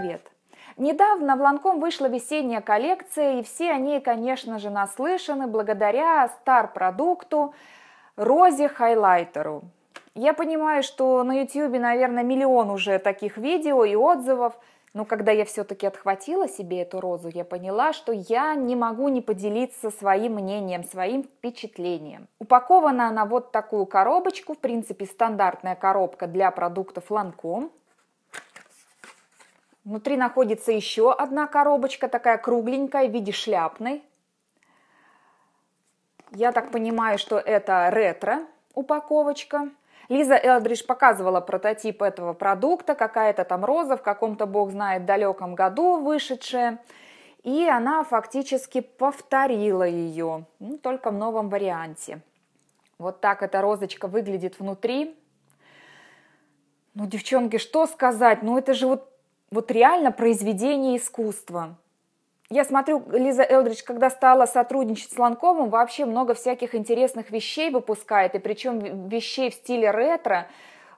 привет! Недавно в Ланком вышла весенняя коллекция, и все они, конечно же, наслышаны благодаря стар-продукту Розе Хайлайтеру. Я понимаю, что на YouTube, наверное, миллион уже таких видео и отзывов, но когда я все-таки отхватила себе эту розу, я поняла, что я не могу не поделиться своим мнением, своим впечатлением. Упакована она вот такую коробочку, в принципе, стандартная коробка для продуктов Ланком – Внутри находится еще одна коробочка, такая кругленькая, в виде шляпной. Я так понимаю, что это ретро-упаковочка. Лиза Элдридж показывала прототип этого продукта, какая-то там роза в каком-то, бог знает, далеком году вышедшая. И она фактически повторила ее, ну, только в новом варианте. Вот так эта розочка выглядит внутри. Ну, девчонки, что сказать? Ну, это же вот вот реально произведение искусства. Я смотрю, Лиза Элдрич, когда стала сотрудничать с Ланкомом, вообще много всяких интересных вещей выпускает, и причем вещей в стиле ретро,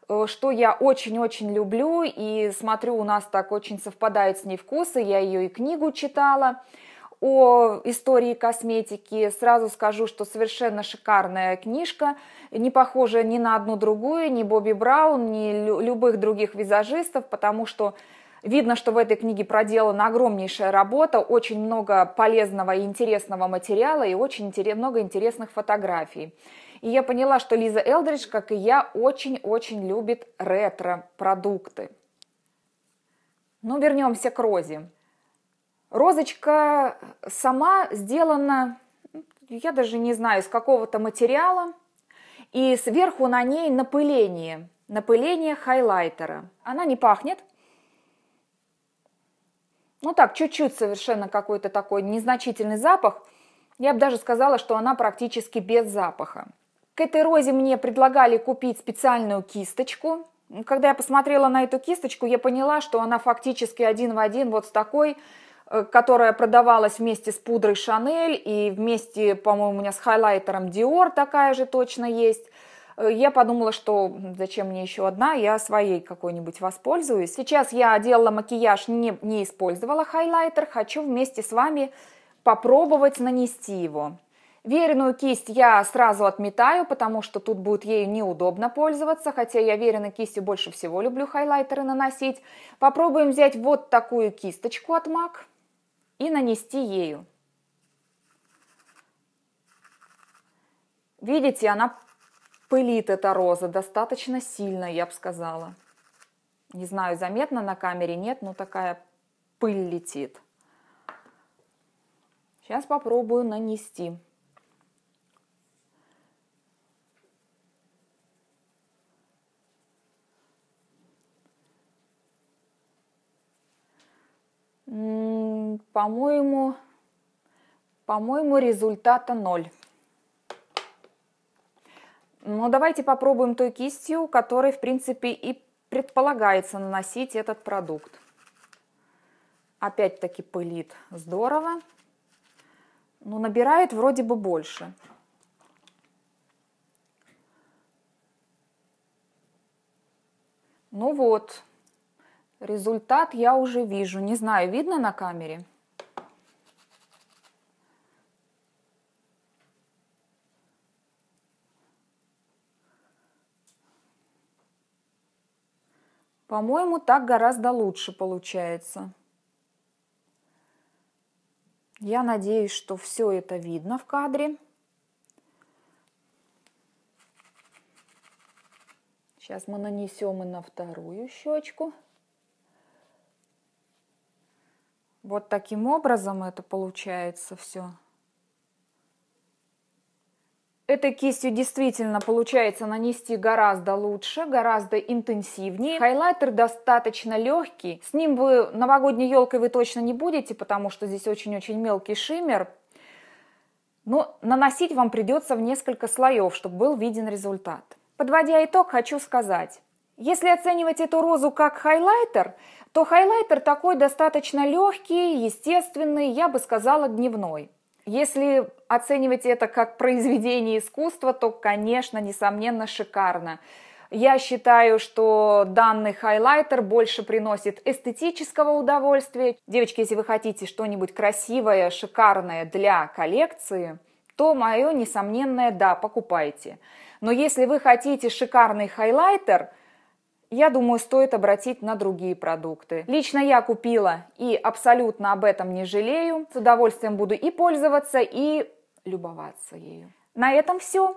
э, что я очень-очень люблю, и смотрю, у нас так очень совпадают с ней вкусы, я ее и книгу читала о истории косметики. Сразу скажу, что совершенно шикарная книжка, не похожая ни на одну другую, ни Бобби Браун, ни любых других визажистов, потому что Видно, что в этой книге проделана огромнейшая работа, очень много полезного и интересного материала и очень много интересных фотографий. И я поняла, что Лиза Элдридж, как и я, очень-очень любит ретро-продукты. Ну, вернемся к Розе. Розочка сама сделана, я даже не знаю, из какого-то материала, и сверху на ней напыление, напыление хайлайтера. Она не пахнет, ну так, чуть-чуть совершенно какой-то такой незначительный запах. Я бы даже сказала, что она практически без запаха. К этой розе мне предлагали купить специальную кисточку. Когда я посмотрела на эту кисточку, я поняла, что она фактически один в один вот с такой, э, которая продавалась вместе с пудрой Шанель и вместе, по-моему, у меня с хайлайтером Dior такая же точно есть – Э, я подумала, что зачем мне еще одна, я своей какой-нибудь воспользуюсь. Сейчас я делала макияж, не, не использовала хайлайтер, хочу вместе с вами попробовать нанести его. Веренную кисть я сразу отметаю, потому что тут будет ею неудобно пользоваться, хотя я веренной кистью больше всего люблю хайлайтеры наносить. Попробуем взять вот такую кисточку от MAC и нанести ею. Видите, она Пылит эта роза достаточно сильно, я бы сказала. Не знаю, заметно на камере, нет, но такая пыль летит. Сейчас попробую нанести. По-моему, по-моему, результата ноль. Но ну, давайте попробуем той кистью, которой, в принципе, и предполагается наносить этот продукт. Опять-таки пылит здорово, но набирает вроде бы больше. Ну вот, результат я уже вижу. Не знаю, видно на камере? По-моему, так гораздо лучше получается. Я надеюсь, что все это видно в кадре. Сейчас мы нанесем и на вторую щечку. Вот таким образом это получается все. Этой кистью действительно получается нанести гораздо лучше, гораздо интенсивнее. Хайлайтер достаточно легкий. С ним вы новогодней елкой вы точно не будете, потому что здесь очень-очень мелкий шиммер. Но наносить вам придется в несколько слоев, чтобы был виден результат. Подводя итог, хочу сказать. Если оценивать эту розу как хайлайтер, то хайлайтер такой достаточно легкий, естественный, я бы сказала, дневной. Если оценивать это как произведение искусства, то, конечно, несомненно, шикарно. Я считаю, что данный хайлайтер больше приносит эстетического удовольствия. Девочки, если вы хотите что-нибудь красивое, шикарное для коллекции, то мое несомненное «да», покупайте. Но если вы хотите шикарный хайлайтер – я думаю, стоит обратить на другие продукты. Лично я купила и абсолютно об этом не жалею. С удовольствием буду и пользоваться, и любоваться ею. На этом все.